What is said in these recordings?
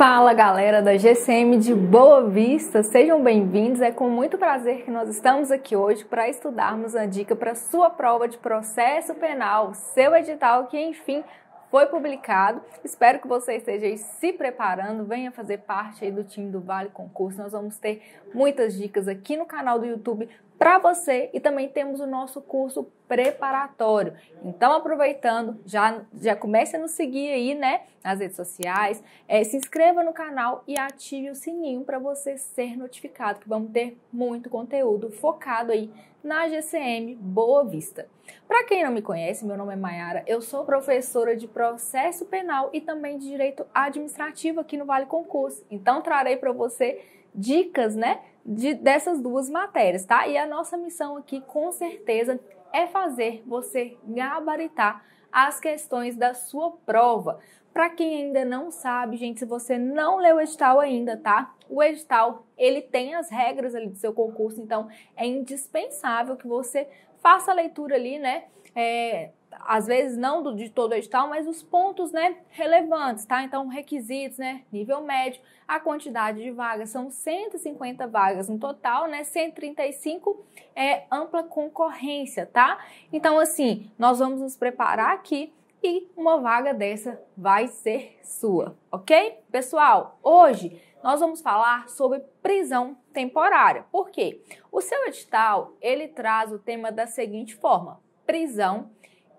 Fala galera da GCM de Boa Vista, sejam bem-vindos. É com muito prazer que nós estamos aqui hoje para estudarmos a dica para sua prova de processo penal, seu edital que enfim foi publicado. Espero que você esteja aí se preparando, venha fazer parte aí do time do Vale Concurso. Nós vamos ter muitas dicas aqui no canal do YouTube para você e também temos o nosso curso preparatório. Então, aproveitando, já, já comece a nos seguir aí, né, nas redes sociais, é, se inscreva no canal e ative o sininho para você ser notificado, que vamos ter muito conteúdo focado aí na GCM Boa Vista. Para quem não me conhece, meu nome é Mayara, eu sou professora de processo penal e também de direito administrativo aqui no Vale Concurso. Então trarei para você dicas, né, de, dessas duas matérias, tá? E a nossa missão aqui, com certeza, é fazer você gabaritar as questões da sua prova. Para quem ainda não sabe, gente, se você não leu o edital ainda, tá? O edital, ele tem as regras ali do seu concurso, então é indispensável que você faça a leitura ali, né? É, às vezes não do, de todo o edital, mas os pontos, né, relevantes, tá? Então, requisitos, né, nível médio, a quantidade de vagas, são 150 vagas no total, né, 135 é ampla concorrência, tá? Então, assim, nós vamos nos preparar aqui e uma vaga dessa vai ser sua, ok? Pessoal, hoje nós vamos falar sobre prisão temporária. Por quê? O seu edital, ele traz o tema da seguinte forma: prisão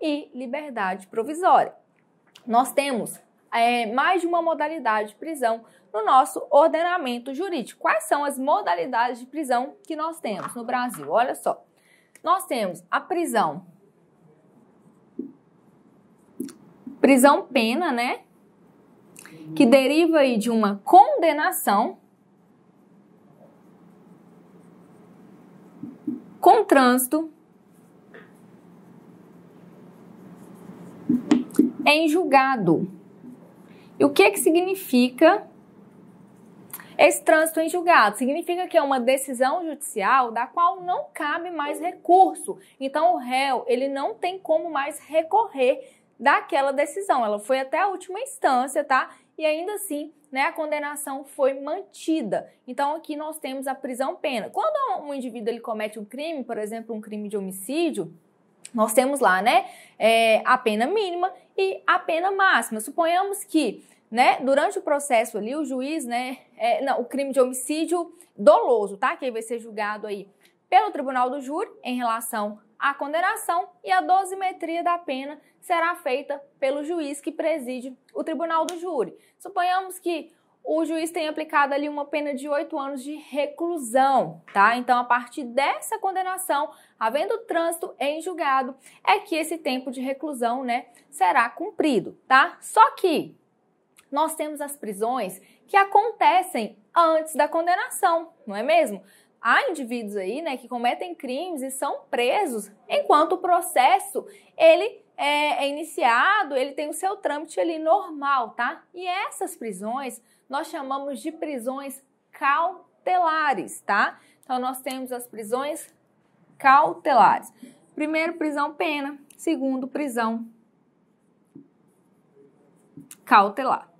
e liberdade provisória. Nós temos é, mais de uma modalidade de prisão no nosso ordenamento jurídico. Quais são as modalidades de prisão que nós temos no Brasil? Olha só. Nós temos a prisão Prisão pena, né? Que deriva aí de uma condenação com trânsito em julgado. E o que é que significa esse trânsito em julgado? Significa que é uma decisão judicial da qual não cabe mais recurso. Então o réu, ele não tem como mais recorrer daquela decisão. Ela foi até a última instância, tá? E ainda assim, né, a condenação foi mantida. Então aqui nós temos a prisão pena. Quando um indivíduo ele comete um crime, por exemplo, um crime de homicídio, nós temos lá, né, é, a pena mínima e a pena máxima. Suponhamos que, né, durante o processo ali, o juiz, né, é, não, o crime de homicídio doloso, tá, que vai ser julgado aí pelo tribunal do júri em relação a condenação e a dosimetria da pena será feita pelo juiz que preside o tribunal do júri. Suponhamos que o juiz tenha aplicado ali uma pena de oito anos de reclusão, tá? Então, a partir dessa condenação, havendo trânsito em julgado, é que esse tempo de reclusão, né, será cumprido, tá? Só que nós temos as prisões que acontecem antes da condenação, não é mesmo? há indivíduos aí, né, que cometem crimes e são presos enquanto o processo ele é, é iniciado, ele tem o seu trâmite ali normal, tá? E essas prisões nós chamamos de prisões cautelares, tá? Então nós temos as prisões cautelares. Primeiro, prisão pena. Segundo, prisão cautelar.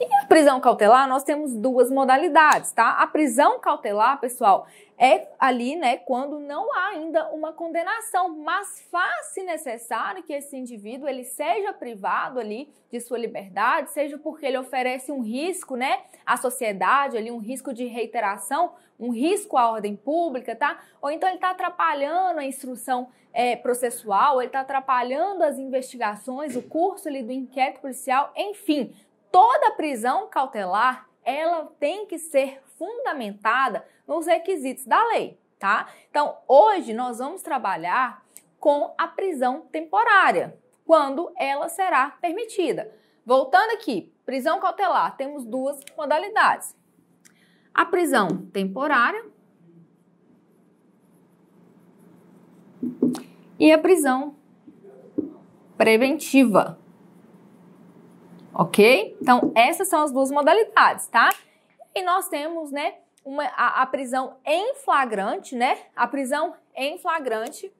E a prisão cautelar, nós temos duas modalidades, tá? A prisão cautelar, pessoal, é ali, né, quando não há ainda uma condenação, mas faz-se necessário que esse indivíduo ele seja privado ali de sua liberdade, seja porque ele oferece um risco, né, à sociedade, ali um risco de reiteração, um risco à ordem pública, tá? Ou então ele está atrapalhando a instrução é, processual, ele está atrapalhando as investigações, o curso ali do inquérito policial, enfim, toda prisão cautelar ela tem que ser fundamentada nos requisitos da lei, tá? Então, hoje nós vamos trabalhar com a prisão temporária, quando ela será permitida. Voltando aqui, prisão cautelar, temos duas modalidades. A prisão temporária e a prisão preventiva ok? Então, essas são as duas modalidades, tá? E nós temos, né, uma, a, a prisão em flagrante, né? A prisão em flagrante.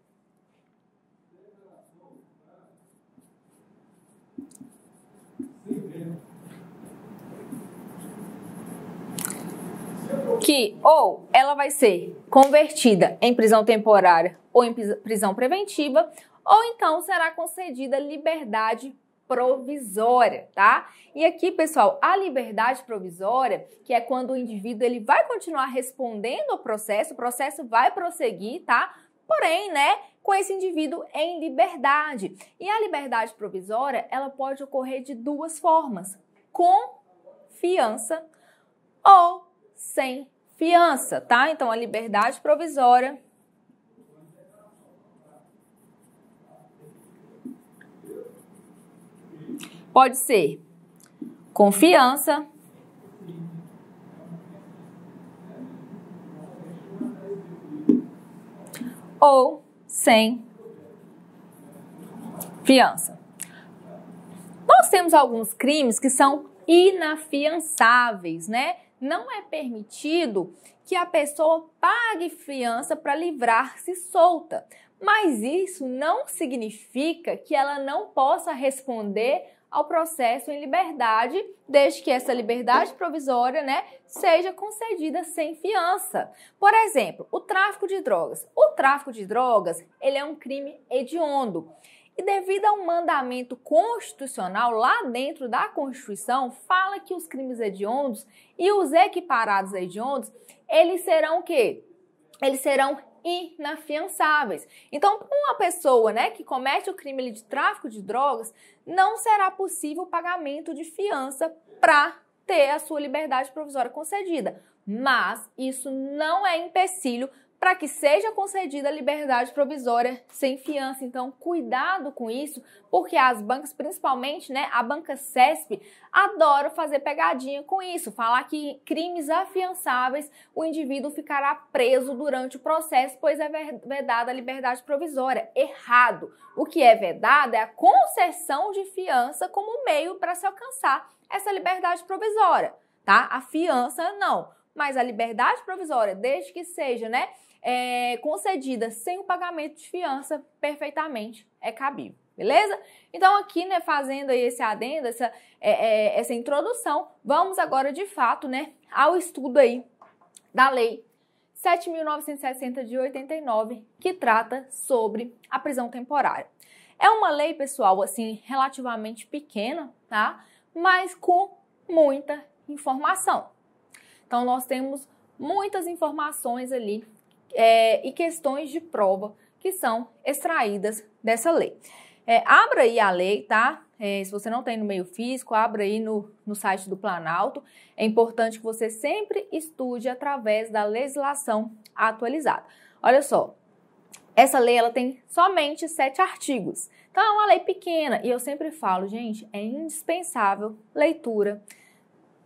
Que ou ela vai ser convertida em prisão temporária ou em prisão preventiva, ou então será concedida liberdade provisória, tá? E aqui, pessoal, a liberdade provisória, que é quando o indivíduo ele vai continuar respondendo ao processo, o processo vai prosseguir, tá? Porém, né, com esse indivíduo em liberdade. E a liberdade provisória, ela pode ocorrer de duas formas: com fiança ou sem fiança, tá? Então a liberdade provisória pode ser confiança, ou sem fiança. Nós temos alguns crimes que são inafiançáveis, né? Não é permitido que a pessoa pague fiança para livrar-se solta. Mas isso não significa que ela não possa responder ao processo em liberdade, desde que essa liberdade provisória, né, seja concedida sem fiança. Por exemplo, o tráfico de drogas. O tráfico de drogas, ele é um crime hediondo. E devido a um mandamento constitucional lá dentro da Constituição, fala que os crimes hediondos e os equiparados a hediondos, eles serão o quê? Eles serão inafiançáveis. Então, para uma pessoa né, que comete o crime de tráfico de drogas, não será possível o pagamento de fiança para ter a sua liberdade provisória concedida. Mas isso não é empecilho para que seja concedida a liberdade provisória sem fiança. Então, cuidado com isso, porque as bancas, principalmente né, a banca CESP, adora fazer pegadinha com isso, falar que crimes afiançáveis o indivíduo ficará preso durante o processo, pois é vedada a liberdade provisória. Errado. O que é vedado é a concessão de fiança como meio para se alcançar essa liberdade provisória, tá? A fiança não mas a liberdade provisória, desde que seja né, é, concedida sem o pagamento de fiança, perfeitamente é cabível. Beleza? Então, aqui, né, fazendo aí esse adendo, essa, é, é, essa introdução, vamos agora de fato, né, ao estudo aí da lei 7.960 de 89, que trata sobre a prisão temporária. É uma lei, pessoal, assim, relativamente pequena, tá? Mas com muita informação. Então, nós temos muitas informações ali é, e questões de prova que são extraídas dessa lei. É, abra aí a lei, tá? É, se você não tem no meio físico, abra aí no, no site do Planalto. É importante que você sempre estude através da legislação atualizada. Olha só, essa lei ela tem somente sete artigos. Então é uma lei pequena e eu sempre falo, gente, é indispensável leitura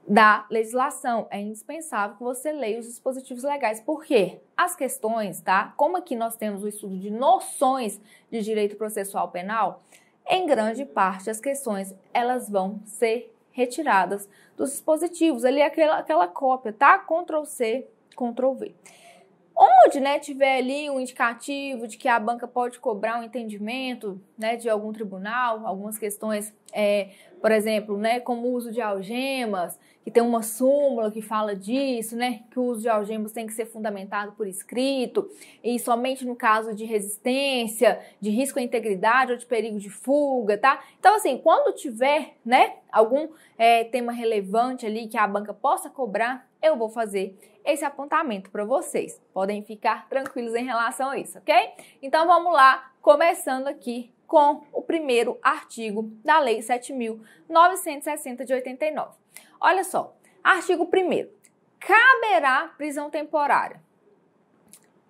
da legislação. É indispensável que você leia os dispositivos legais. Por quê? As questões, tá? Como aqui nós temos o estudo de noções de direito processual penal, em grande parte as questões elas vão ser retiradas dos dispositivos. Ali é aquela, aquela cópia, tá? Ctrl C, Ctrl V. Onde né, tiver ali um indicativo de que a banca pode cobrar um entendimento né, de algum tribunal, algumas questões, é, por exemplo, né, como o uso de algemas, que tem uma súmula que fala disso, né, que o uso de algemas tem que ser fundamentado por escrito, e somente no caso de resistência, de risco à integridade ou de perigo de fuga, tá? Então, assim, quando tiver né, algum é, tema relevante ali que a banca possa cobrar eu vou fazer esse apontamento para vocês. Podem ficar tranquilos em relação a isso, ok? Então vamos lá, começando aqui com o primeiro artigo da Lei 7.960 de 89. Olha só, artigo 1 caberá prisão temporária.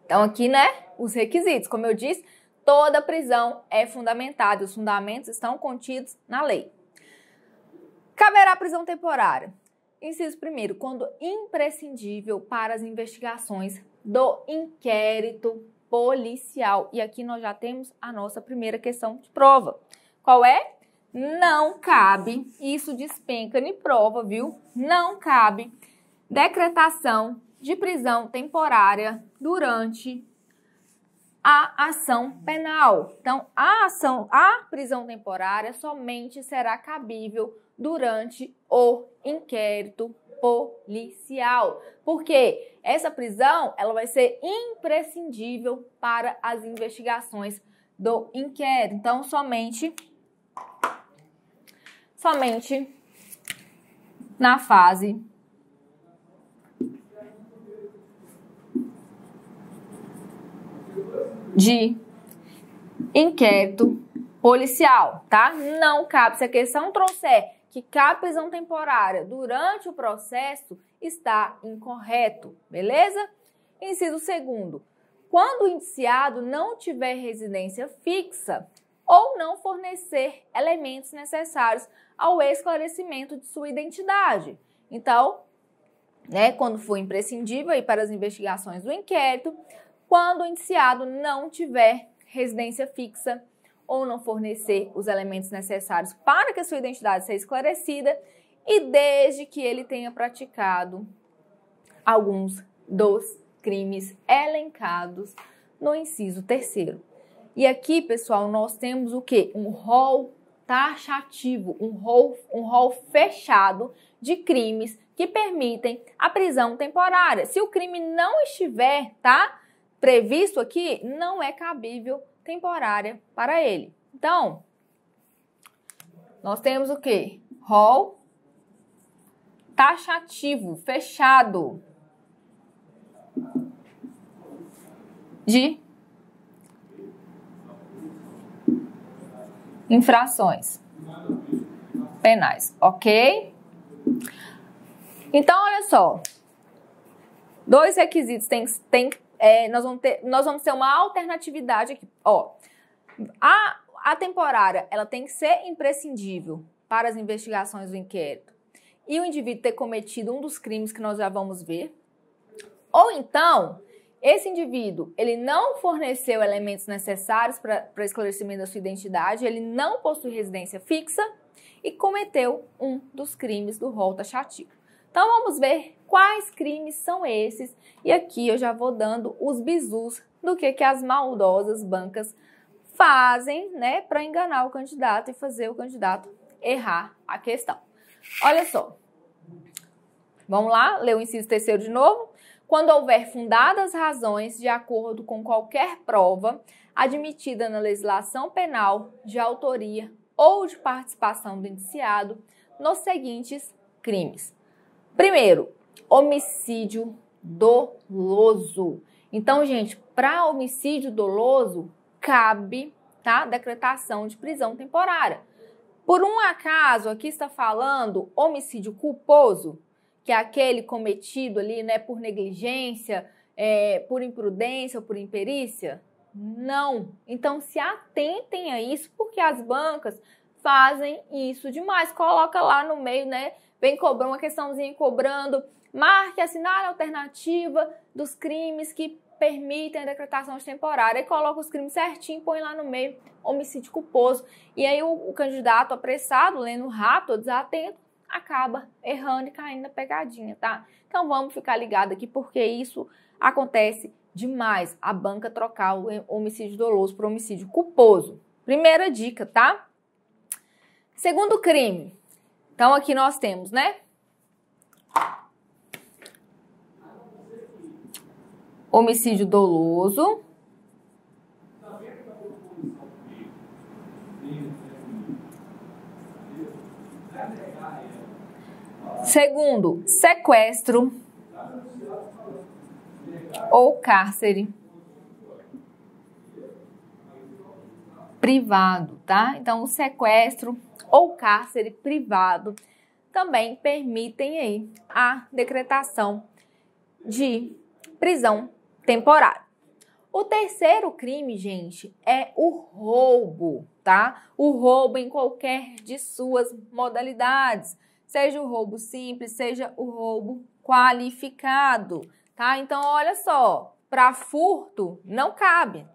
Então aqui, né, os requisitos, como eu disse, toda prisão é fundamentada, os fundamentos estão contidos na lei. Caberá prisão temporária Inciso primeiro, quando imprescindível para as investigações do inquérito policial. E aqui nós já temos a nossa primeira questão de prova. Qual é? Não cabe, isso despenca em prova, viu? Não cabe decretação de prisão temporária durante a ação penal. Então, a ação, a prisão temporária somente será cabível durante o inquérito policial. Porque essa prisão, ela vai ser imprescindível para as investigações do inquérito. Então, somente somente na fase de inquérito policial, tá? Não cabe. Se a questão trouxer que cabe prisão temporária durante o processo, está incorreto, beleza? Inciso segundo. Quando o indiciado não tiver residência fixa ou não fornecer elementos necessários ao esclarecimento de sua identidade. Então, né, quando for imprescindível para as investigações do inquérito, quando o indiciado não tiver residência fixa ou não fornecer os elementos necessários para que a sua identidade seja esclarecida e desde que ele tenha praticado alguns dos crimes elencados no inciso terceiro. E aqui, pessoal, nós temos o que? Um rol taxativo, um rol, um rol fechado de crimes que permitem a prisão temporária. Se o crime não estiver, tá? previsto aqui não é cabível temporária para ele. Então, nós temos o que? Rol taxativo, fechado. De infrações penais, ok? Então, olha só. Dois requisitos tem, tem, é, nós, vamos ter, nós vamos ter uma alternatividade aqui. Ó, a, a temporária ela tem que ser imprescindível para as investigações do inquérito e o indivíduo ter cometido um dos crimes que nós já vamos ver. Ou então, esse indivíduo, ele não forneceu elementos necessários para esclarecimento da sua identidade, ele não possui residência fixa e cometeu um dos crimes do rol taxativo. Então vamos ver quais crimes são esses? E aqui eu já vou dando os bizus do que, que as maldosas bancas fazem, né, para enganar o candidato e fazer o candidato errar a questão. Olha só. Vamos lá, leu o inciso terceiro de novo. Quando houver fundadas razões de acordo com qualquer prova admitida na legislação penal de autoria ou de participação do indiciado nos seguintes crimes. Primeiro, homicídio doloso. Então, gente, para homicídio doloso, cabe tá, decretação de prisão temporária. Por um acaso, aqui está falando homicídio culposo, que é aquele cometido ali né, por negligência, é, por imprudência ou por imperícia? Não. Então, se atentem a isso, porque as bancas fazem isso demais. Coloca lá no meio, né? Vem cobrar uma questãozinha cobrando marque assinar a alternativa dos crimes que permitem a decretação de temporária e coloca os crimes certinho, põe lá no meio homicídio culposo. E aí o, o candidato apressado, lendo rápido, desatento, acaba errando e caindo na pegadinha, tá? Então vamos ficar ligado aqui porque isso acontece demais, a banca trocar o homicídio doloso por homicídio culposo. Primeira dica, tá? Segundo crime. Então aqui nós temos, né? homicídio doloso. Segundo, sequestro ou cárcere privado, tá? Então, o sequestro ou cárcere privado também permitem aí a decretação de prisão temporário. O terceiro crime, gente, é o roubo, tá? O roubo em qualquer de suas modalidades, seja o roubo simples, seja o roubo qualificado, tá? Então, olha só, para furto não cabe,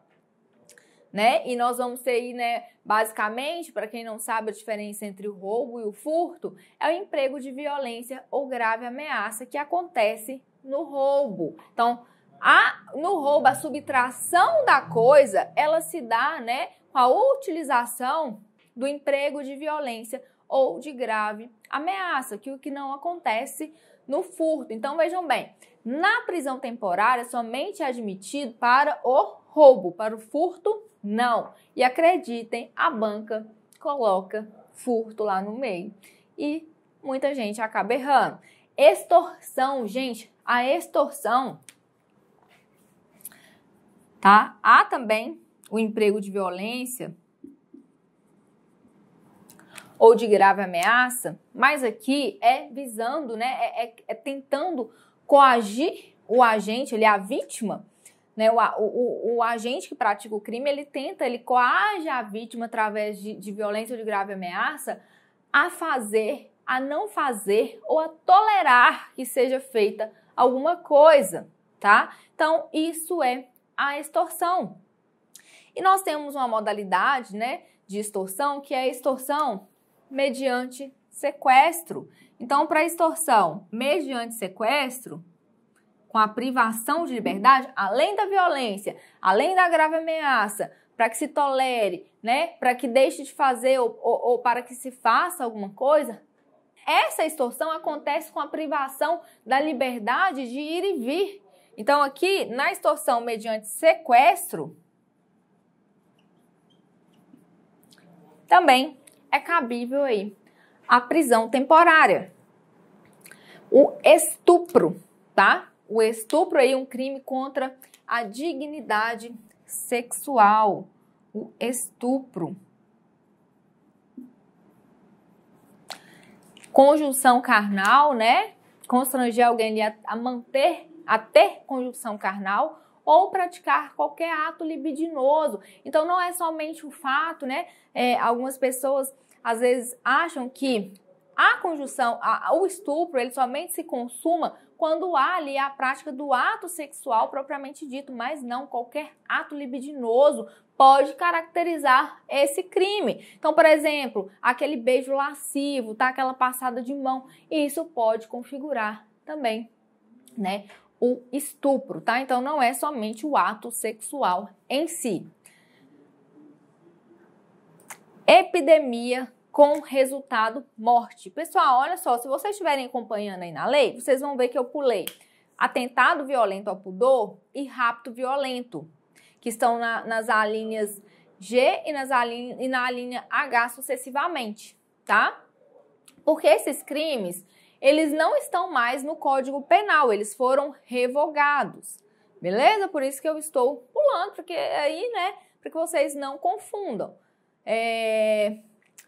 né? E nós vamos ter aí, né, basicamente, para quem não sabe a diferença entre o roubo e o furto, é o emprego de violência ou grave ameaça que acontece no roubo. Então, a, no roubo, a subtração da coisa, ela se dá né, com a utilização do emprego de violência ou de grave ameaça, que o que não acontece no furto. Então vejam bem, na prisão temporária somente é admitido para o roubo, para o furto não. E acreditem, a banca coloca furto lá no meio e muita gente acaba errando. Extorsão, gente, a extorsão tá? Há também o emprego de violência ou de grave ameaça, mas aqui é visando, né? É, é, é tentando coagir o agente, ele é a vítima, né? O, o, o, agente que pratica o crime, ele tenta, ele coage a vítima através de, de violência ou de grave ameaça a fazer, a não fazer ou a tolerar que seja feita alguma coisa, tá? Então, isso é a extorsão. E nós temos uma modalidade né, de extorsão que é a extorsão mediante sequestro. Então, para extorsão mediante sequestro, com a privação de liberdade, além da violência, além da grave ameaça, para que se tolere, né, para que deixe de fazer ou, ou, ou para que se faça alguma coisa, essa extorsão acontece com a privação da liberdade de ir e vir então, aqui, na extorsão mediante sequestro, também é cabível aí a prisão temporária. O estupro, tá? O estupro aí é um crime contra a dignidade sexual. O estupro. Conjunção carnal, né? Constranger alguém a manter a ter conjunção carnal ou praticar qualquer ato libidinoso. Então não é somente o fato, né? É, algumas pessoas às vezes acham que a conjunção, a, o estupro, ele somente se consuma quando há ali a prática do ato sexual propriamente dito, mas não qualquer ato libidinoso pode caracterizar esse crime. Então, por exemplo, aquele beijo lascivo, tá? Aquela passada de mão, isso pode configurar também, né, o estupro, tá? Então não é somente o ato sexual em si. Epidemia com resultado morte. Pessoal, olha só, se vocês estiverem acompanhando aí na lei, vocês vão ver que eu pulei atentado violento ao pudor e rapto violento, que estão na, nas alíneas G e, nas alíneas, e na linha H sucessivamente, tá? Porque esses crimes, eles não estão mais no Código Penal, eles foram revogados. Beleza? Por isso que eu estou pulando, porque aí, né, para que vocês não confundam. É...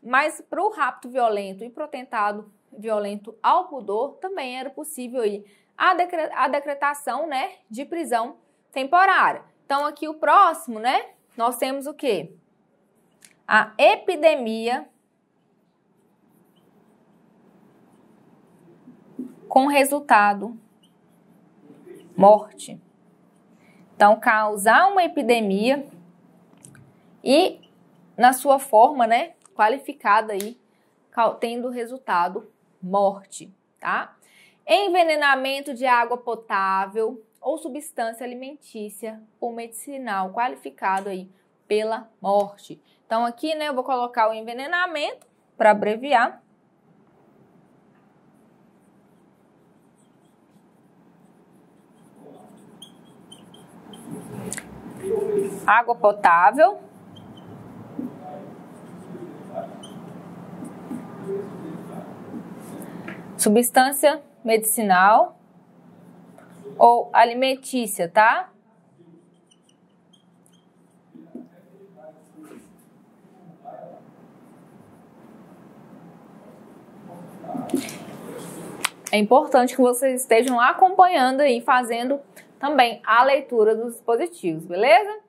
Mas para o rapto violento e para o atentado violento ao pudor, também era possível aí a, decre a decretação, né, de prisão temporária. Então aqui o próximo, né, nós temos o quê? A epidemia com resultado morte. Então, causar uma epidemia e na sua forma, né, qualificada aí, tendo resultado morte, tá? Envenenamento de água potável ou substância alimentícia ou medicinal qualificado aí pela morte. Então aqui, né, eu vou colocar o envenenamento para abreviar água potável. Substância medicinal ou alimentícia, tá? É importante que vocês estejam acompanhando aí, fazendo também a leitura dos dispositivos, beleza?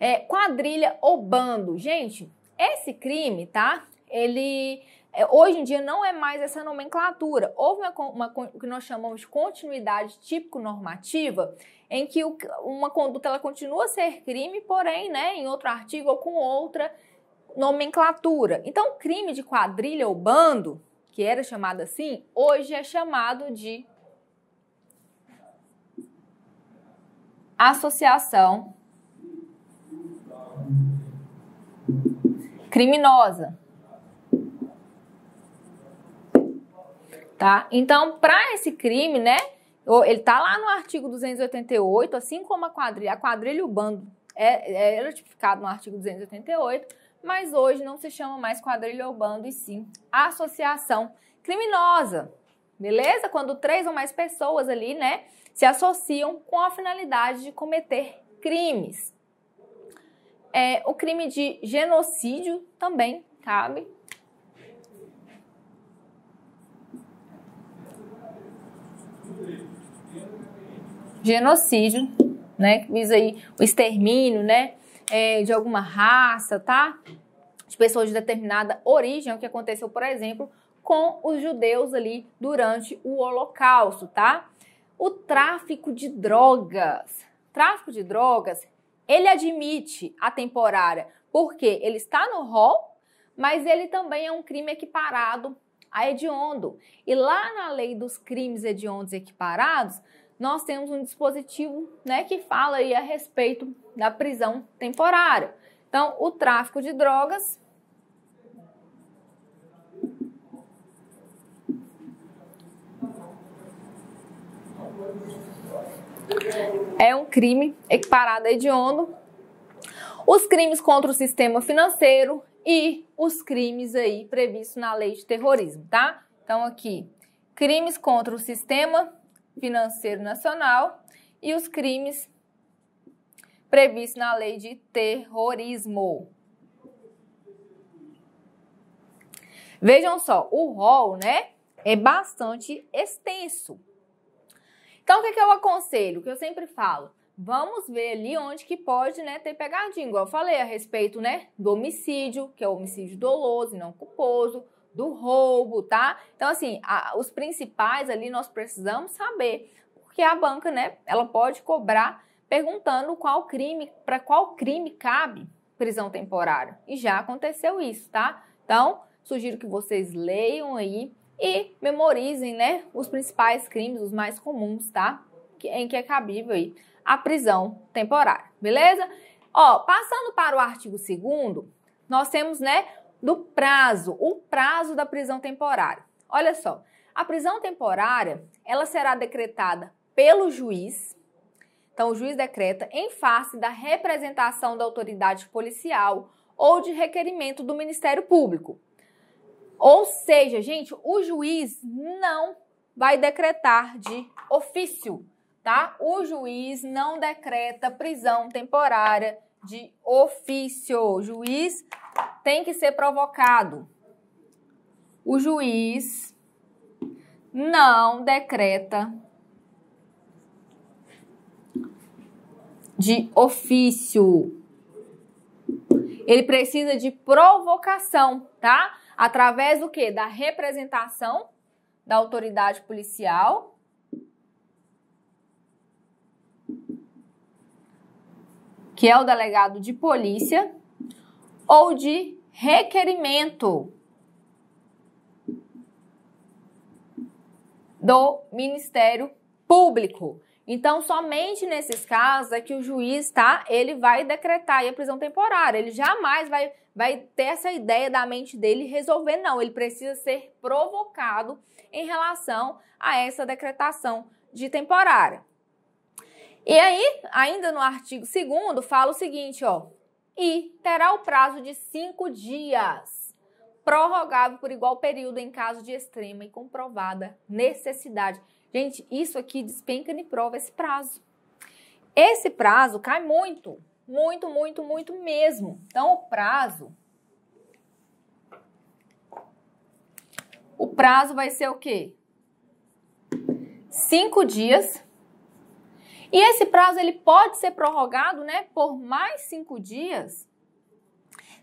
É, quadrilha ou bando. Gente, esse crime, tá? Ele é, hoje em dia não é mais essa nomenclatura. Houve uma, uma, o que nós chamamos de continuidade típico-normativa, em que o, uma conduta ela continua a ser crime, porém, né, em outro artigo ou com outra nomenclatura. Então, crime de quadrilha ou bando, que era chamado assim, hoje é chamado de associação criminosa. Tá? Então, para esse crime, né? Ele tá lá no artigo 288, assim como a quadrilha, a quadrilha urbano é, é notificado no artigo 288, mas hoje não se chama mais quadrilha ou bando e sim associação criminosa. Beleza? Quando três ou mais pessoas ali, né, se associam com a finalidade de cometer crimes. É, o crime de genocídio também cabe. Genocídio, né? Que visa aí o extermínio, né? É, de alguma raça, tá? De pessoas de determinada origem, o que aconteceu, por exemplo, com os judeus ali durante o Holocausto, tá? o tráfico de drogas. Tráfico de drogas, ele admite a temporária, porque ele está no rol, mas ele também é um crime equiparado a hediondo. E lá na lei dos crimes hediondos equiparados, nós temos um dispositivo né, que fala aí a respeito da prisão temporária. Então, o tráfico de drogas É um crime equiparado a hediondo. Os crimes contra o sistema financeiro e os crimes aí previstos na lei de terrorismo, tá? Então aqui, crimes contra o sistema financeiro nacional e os crimes previstos na lei de terrorismo. Vejam só, o rol, né, é bastante extenso. Então, o que, é que eu aconselho? O que eu sempre falo? Vamos ver ali onde que pode né, ter pegadinho. Igual eu falei a respeito né, do homicídio, que é o homicídio doloso e não culposo, do roubo, tá? Então, assim, a, os principais ali nós precisamos saber, porque a banca, né, ela pode cobrar perguntando qual crime, para qual crime cabe prisão temporária. E já aconteceu isso, tá? Então, sugiro que vocês leiam aí e memorizem, né, os principais crimes, os mais comuns, tá? Em que é cabível aí a prisão temporária, beleza? Ó, passando para o artigo 2 nós temos, né, do prazo, o prazo da prisão temporária. Olha só, a prisão temporária, ela será decretada pelo juiz. Então o juiz decreta em face da representação da autoridade policial ou de requerimento do Ministério Público. Ou seja, gente, o juiz não vai decretar de ofício, tá? O juiz não decreta prisão temporária de ofício. O juiz tem que ser provocado. O juiz não decreta de ofício. Ele precisa de provocação, tá? Através do que? Da representação da autoridade policial. Que é o delegado de polícia ou de requerimento do Ministério Público. Então, somente nesses casos é que o juiz, tá? Ele vai decretar a prisão temporária. Ele jamais vai vai ter essa ideia da mente dele resolver, não. Ele precisa ser provocado em relação a essa decretação de temporária. E aí, ainda no artigo 2 fala o seguinte, ó. E terá o prazo de cinco dias, prorrogável por igual período em caso de extrema e comprovada necessidade. Gente, isso aqui despenca e prova esse prazo. Esse prazo cai muito muito, muito, muito mesmo. Então, o prazo. O prazo vai ser o quê? Cinco dias. E esse prazo ele pode ser prorrogado, né, por mais cinco dias,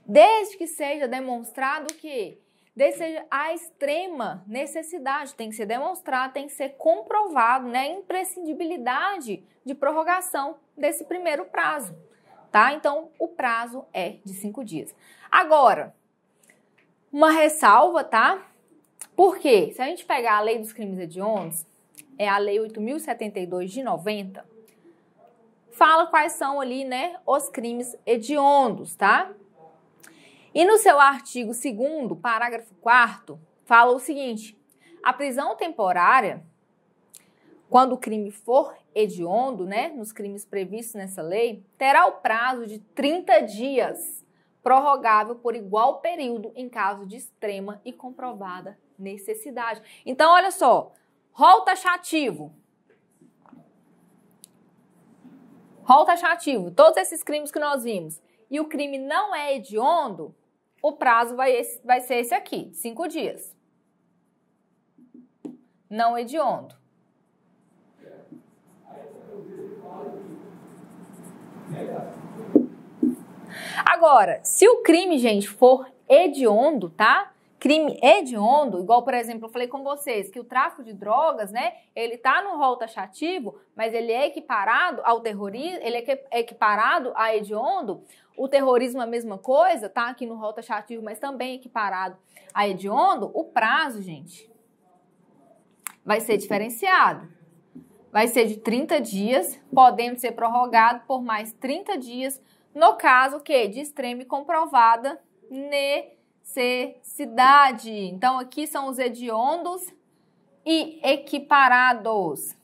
desde que seja demonstrado que desde seja a extrema necessidade, tem que ser demonstrado, tem que ser comprovado, né, a imprescindibilidade de prorrogação desse primeiro prazo tá? Então, o prazo é de cinco dias. Agora, uma ressalva, tá? Porque se a gente pegar a lei dos crimes hediondos, é a lei 8072 de 90, fala quais são ali, né, os crimes hediondos, tá? E no seu artigo 2 parágrafo 4 fala o seguinte: a prisão temporária quando o crime for hediondo, né, nos crimes previstos nessa lei, terá o prazo de 30 dias, prorrogável por igual período em caso de extrema e comprovada necessidade. Então, olha só, rol taxativo. Rol taxativo, todos esses crimes que nós vimos, e o crime não é hediondo, o prazo vai, esse, vai ser esse aqui, cinco dias. Não hediondo. Agora, se o crime, gente, for hediondo, tá? crime hediondo, igual, por exemplo, eu falei com vocês que o tráfico de drogas, né, ele tá no rol taxativo, mas ele é equiparado ao terrorismo, ele é equiparado a hediondo. O terrorismo é a mesma coisa, tá aqui no rol taxativo, mas também equiparado a hediondo. O prazo, gente, vai ser diferenciado. Vai ser de 30 dias, podendo ser prorrogado por mais 30 dias no caso que de extrema e comprovada necessidade. Então aqui são os hediondos e equiparados.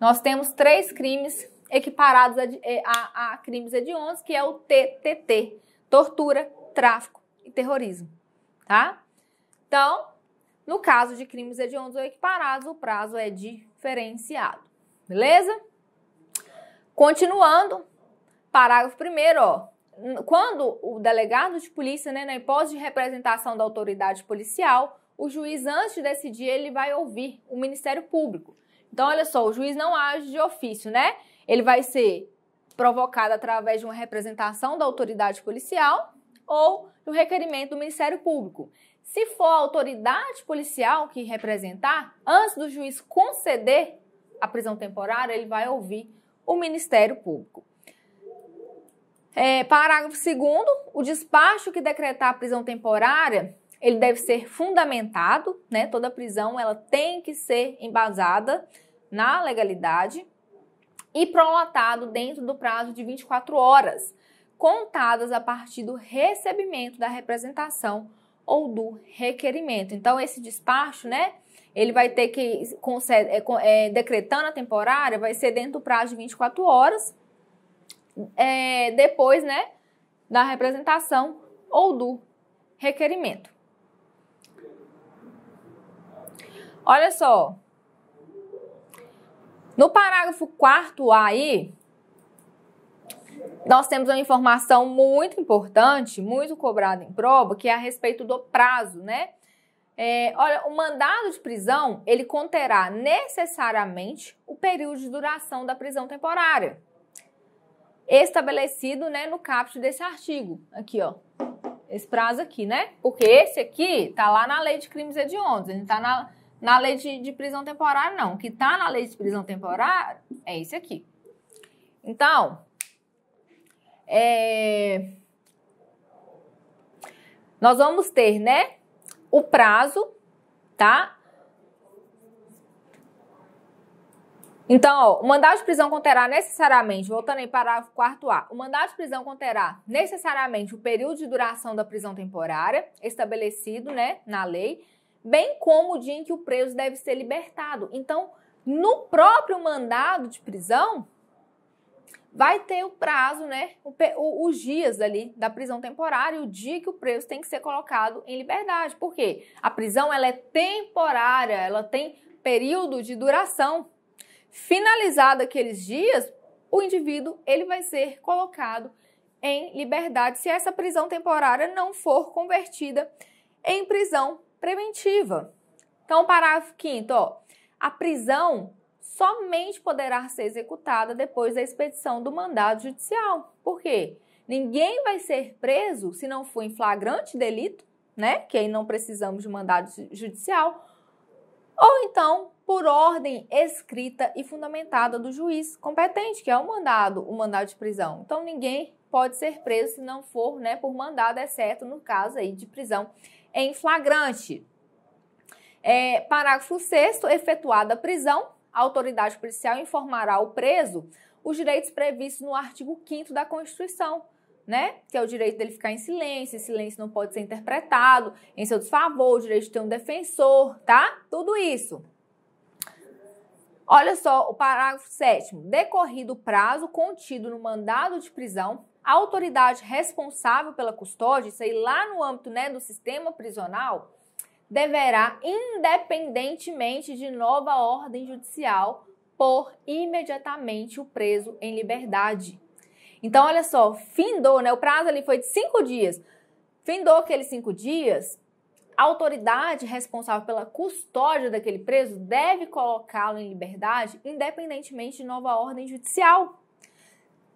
Nós temos três crimes equiparados a, eh, a, a crimes hediondos, que é o TTT, tortura, tráfico e terrorismo, tá? Então, no caso de crimes hediondos ou equiparados, o prazo é diferenciado, beleza? Continuando, parágrafo primeiro, ó, quando o delegado de polícia, né, na hipótese de representação da autoridade policial, o juiz, antes de decidir, ele vai ouvir o Ministério Público. Então, olha só, o juiz não age de ofício, né? Ele vai ser provocado através de uma representação da autoridade policial ou do requerimento do Ministério Público. Se for a autoridade policial que representar, antes do juiz conceder a prisão temporária, ele vai ouvir o Ministério Público. É, parágrafo 2 o despacho que decretar a prisão temporária, ele deve ser fundamentado, né? Toda prisão ela tem que ser embasada na legalidade e prolatado dentro do prazo de 24 horas, contadas a partir do recebimento da representação ou do requerimento. Então esse despacho, né, ele vai ter que é, é, decretando a temporária, vai ser dentro do prazo de 24 horas é, depois né, da representação ou do requerimento. Olha só. No parágrafo 4 aí, nós temos uma informação muito importante, muito cobrada em prova, que é a respeito do prazo, né? É, olha, o mandado de prisão, ele conterá necessariamente o período de duração da prisão temporária estabelecido né, no caput desse artigo. Aqui, ó. Esse prazo aqui, né? Porque esse aqui tá lá na lei de crimes hediondos. Ele não tá na, na lei de, de prisão temporária, não. O que tá na lei de prisão temporária é esse aqui. Então, é... nós vamos ter, né? O prazo, tá? Então, ó, o mandado de prisão conterá necessariamente, voltando aí para o quarto A, o mandado de prisão conterá necessariamente o período de duração da prisão temporária, estabelecido né, na lei, bem como o dia em que o preso deve ser libertado. Então, no próprio mandado de prisão, vai ter o prazo, né? O, os dias ali da prisão temporária, o dia que o preso tem que ser colocado em liberdade. Por quê? A prisão ela é temporária, ela tem período de duração. Finalizado aqueles dias, o indivíduo ele vai ser colocado em liberdade se essa prisão temporária não for convertida em prisão preventiva. Então, parágrafo 5 a prisão somente poderá ser executada depois da expedição do mandado judicial. Por quê? Ninguém vai ser preso se não for em flagrante delito, né? Que aí não precisamos de mandado judicial, ou então por ordem escrita e fundamentada do juiz competente, que é o mandado, o mandado de prisão. Então ninguém pode ser preso se não for, né, por mandado, exceto é no caso aí de prisão em flagrante. É, parágrafo 6 efetuada a prisão, a autoridade policial informará o preso os direitos previstos no artigo 5 da Constituição, né? Que é o direito dele ficar em silêncio, esse silêncio não pode ser interpretado em seu desfavor, o direito de ter um defensor, tá? Tudo isso. Olha só o parágrafo 7. Decorrido o prazo contido no mandado de prisão, a autoridade responsável pela custódia, isso aí lá no âmbito né, do sistema prisional, deverá, independentemente de nova ordem judicial, pôr imediatamente o preso em liberdade. Então, olha só, findou, né? O prazo ali foi de cinco dias. Findou aqueles cinco dias, a autoridade responsável pela custódia daquele preso deve colocá-lo em liberdade, independentemente de nova ordem judicial.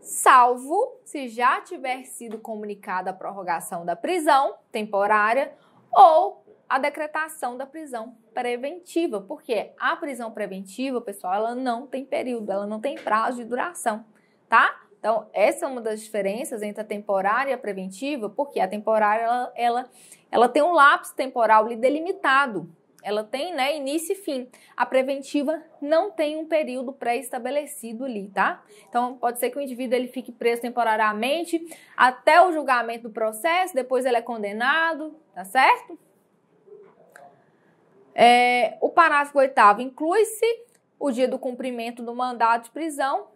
Salvo se já tiver sido comunicada a prorrogação da prisão temporária ou a decretação da prisão preventiva, porque a prisão preventiva, pessoal, ela não tem período, ela não tem prazo de duração, tá? Então, essa é uma das diferenças entre a temporária e a preventiva, porque a temporária ela, ela, ela tem um lapso temporal delimitado. Ela tem né, início e fim. A preventiva não tem um período pré-estabelecido ali, tá? Então, pode ser que o indivíduo ele fique preso temporariamente até o julgamento do processo, depois ele é condenado, tá certo? É, o parágrafo oitavo inclui-se o dia do cumprimento do mandato de prisão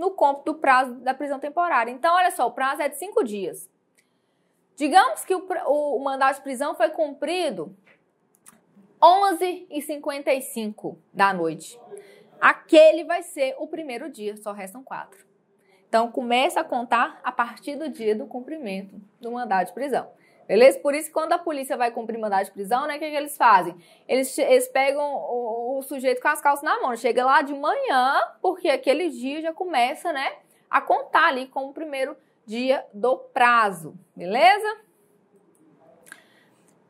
no cômputo do prazo da prisão temporária. Então, olha só, o prazo é de cinco dias. Digamos que o, o, o mandado de prisão foi cumprido 11h55 da noite. Aquele vai ser o primeiro dia, só restam quatro. Então, começa a contar a partir do dia do cumprimento do mandado de prisão. Beleza? Por isso quando a polícia vai cumprir mandado de prisão, né, o que, que eles fazem? Eles, eles pegam o, o, sujeito com as calças na mão. Chega lá de manhã, porque aquele dia já começa, né, a contar ali com o primeiro dia do prazo. Beleza?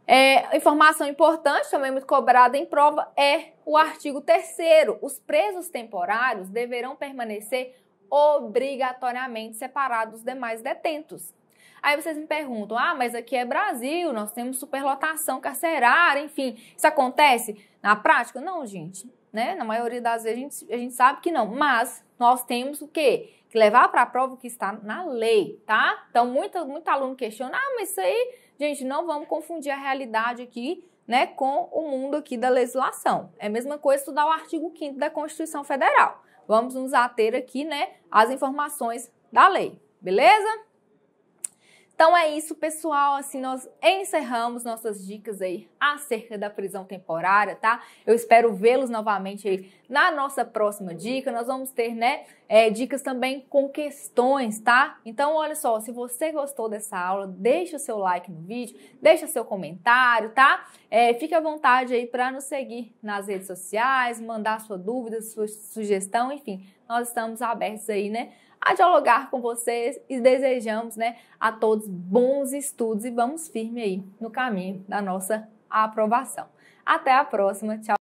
É, informação importante, também muito cobrada em prova, é o artigo 3 Os presos temporários deverão permanecer obrigatoriamente separados dos demais detentos Aí vocês me perguntam: ah, mas aqui é Brasil, nós temos superlotação carcerária, enfim, isso acontece na prática? Não, gente. Né? Na maioria das vezes a gente, a gente sabe que não, mas nós temos o quê? Que levar para a prova o que está na lei, tá? Então, muito, muito aluno questiona, ah, mas isso aí, gente, não vamos confundir a realidade aqui né, com o mundo aqui da legislação. É a mesma coisa estudar o artigo 5 da Constituição Federal. Vamos nos ater aqui, né, às informações da lei, beleza? Então é isso, pessoal. Assim nós encerramos nossas dicas aí acerca da prisão temporária, tá? Eu espero vê-los novamente aí na nossa próxima dica. Nós vamos ter, né, é, dicas também com questões, tá? Então, olha só, se você gostou dessa aula, deixa o seu like no vídeo, deixa seu comentário, tá? É, fique à vontade aí para nos seguir nas redes sociais, mandar sua dúvida, sua sugestão, enfim, nós estamos abertos aí, né? a dialogar com vocês e desejamos né, a todos bons estudos e vamos firme aí no caminho da nossa aprovação. Até a próxima, tchau!